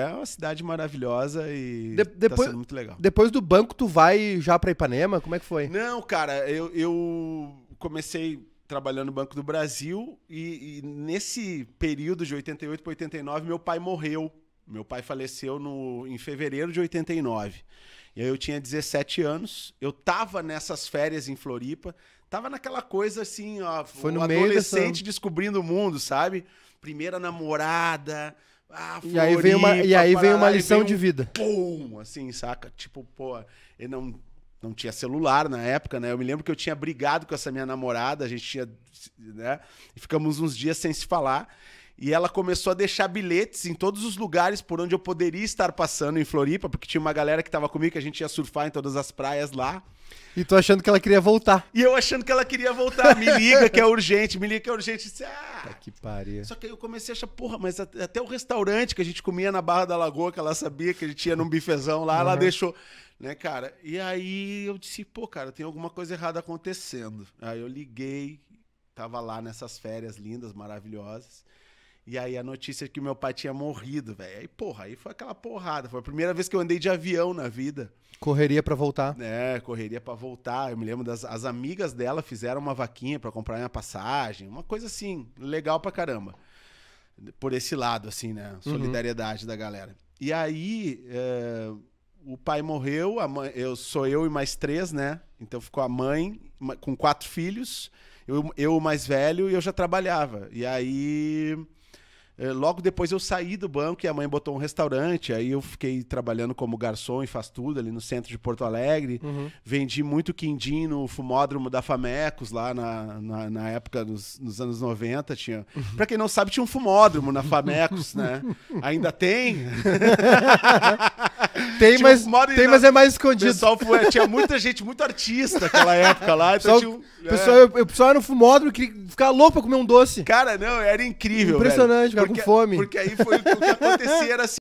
É uma cidade maravilhosa e de, tá depois, tá sendo muito legal. Depois do banco, tu vai já para Ipanema? Como é que foi? Não, cara, eu, eu comecei trabalhando no Banco do Brasil e, e nesse período de 88 para 89, meu pai morreu. Meu pai faleceu no, em fevereiro de 89. E aí eu tinha 17 anos, eu tava nessas férias em Floripa, tava naquela coisa assim, ó, Foi um no adolescente dessa... descobrindo o mundo, sabe? Primeira namorada, ah, e aí vem uma, e aí vem uma lição vem um, de vida. Pum! Assim, saca? Tipo, pô, ele não, não tinha celular na época, né? Eu me lembro que eu tinha brigado com essa minha namorada, a gente tinha. né? E ficamos uns dias sem se falar. E ela começou a deixar bilhetes em todos os lugares por onde eu poderia estar passando em Floripa, porque tinha uma galera que estava comigo que a gente ia surfar em todas as praias lá. E tô achando que ela queria voltar. E eu achando que ela queria voltar. Me liga que é urgente, me liga que é urgente. Disse, é, ah, tá que pariu. Só que aí eu comecei a achar, porra, mas até o restaurante que a gente comia na Barra da Lagoa, que ela sabia que a gente ia num bifezão lá, uhum. ela deixou. Né, cara? E aí eu disse, pô, cara, tem alguma coisa errada acontecendo. Aí eu liguei, tava lá nessas férias lindas, maravilhosas. E aí a notícia é que meu pai tinha morrido, velho. Aí, porra, aí foi aquela porrada. Foi a primeira vez que eu andei de avião na vida. Correria para voltar. É, correria para voltar. Eu me lembro das as amigas dela fizeram uma vaquinha para comprar minha passagem, uma coisa assim, legal pra caramba. Por esse lado, assim, né? Uhum. Solidariedade uhum. da galera. E aí, é, o pai morreu, a mãe, eu sou eu e mais três, né? Então ficou a mãe com quatro filhos, eu, eu mais velho e eu já trabalhava. E aí eh, logo depois eu saí do banco e a mãe botou um restaurante. Aí eu fiquei trabalhando como garçom e faz tudo ali no centro de Porto Alegre. Uhum. Vendi muito quindim no fumódromo da Famecos, lá na, na, na época dos nos anos 90. Tinha... Uhum. Pra quem não sabe, tinha um fumódromo na Famecos, né? Ainda tem. Tem, tipo, mas, tem mas é mais escondido. Pessoal, tinha muita gente, muito artista naquela época lá. Então pessoal, um, é. pessoal, eu, eu, pessoal era no fumódromo queria ficar louco pra comer um doce. Cara, não, era incrível. Impressionante, velho. cara, porque, com fome. Porque aí foi o que acontecia era assim.